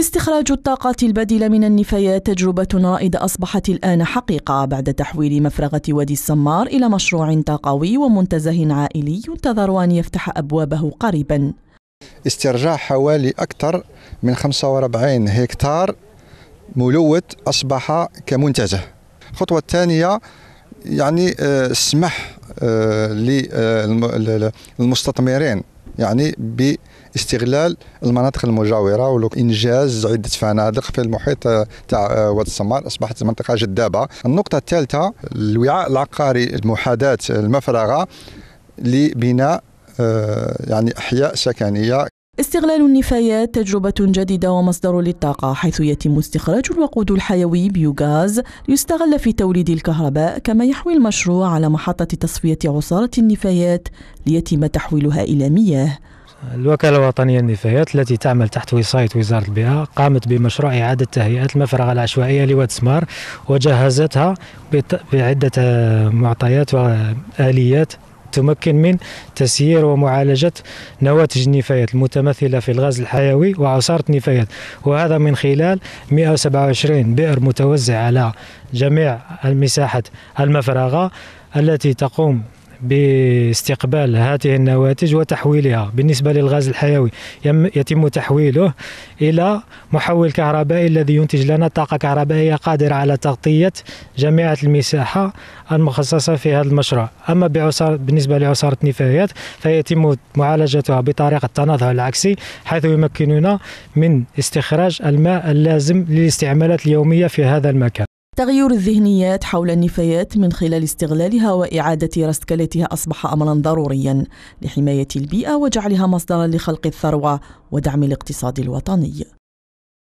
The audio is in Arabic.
استخراج الطاقة البديلة من النفايات تجربة رائدة أصبحت الآن حقيقة بعد تحويل مفرغة وادي السمار إلى مشروع طاقوي ومنتزه عائلي ينتظر أن يفتح أبوابه قريبا استرجاع حوالي أكثر من 45 هكتار ملوث أصبح كمنتزه الخطوة الثانية يعني آه، سمح آه، للمستثمرين آه، يعني باستغلال المناطق المجاوره وانجاز عده فنادق في المحيط آه، تاع آه، واد السمار اصبحت منطقه جذابه النقطه الثالثه الوعاء العقاري المحاذاه المفرغه لبناء آه، يعني احياء سكنيه استغلال النفايات تجربة جديدة ومصدر للطاقة حيث يتم استخراج الوقود الحيوي بيوغاز ليستغل في توليد الكهرباء كما يحوي المشروع على محطة تصفية عصارة النفايات ليتم تحويلها إلى مياه الوكالة الوطنية للنفايات التي تعمل تحت وصاية وزارة البيئة قامت بمشروع إعادة تهيئة المفرغة العشوائية لواد سمار وجهزتها بعدة معطيات وآليات تمكن من تسيير ومعالجة نواتج النفايات المتمثلة في الغاز الحيوي وعصارة النفايات وهذا من خلال 127 بئر متوزعة على جميع المساحة المفرغة التي تقوم باستقبال هذه النواتج وتحويلها بالنسبة للغاز الحيوي يتم تحويله إلى محول كهربائي الذي ينتج لنا طاقة كهربائية قادرة على تغطية جميع المساحة المخصصة في هذا المشروع أما بعصارة بالنسبة لعصارة النفايات فيتم معالجتها بطريقة التنازع العكسي حيث يمكننا من استخراج الماء اللازم للاستعمالات اليومية في هذا المكان تغير الذهنيات حول النفايات من خلال استغلالها وإعادة رستكلتها أصبح أمرا ضروريا لحماية البيئة وجعلها مصدرا لخلق الثروة ودعم الاقتصاد الوطني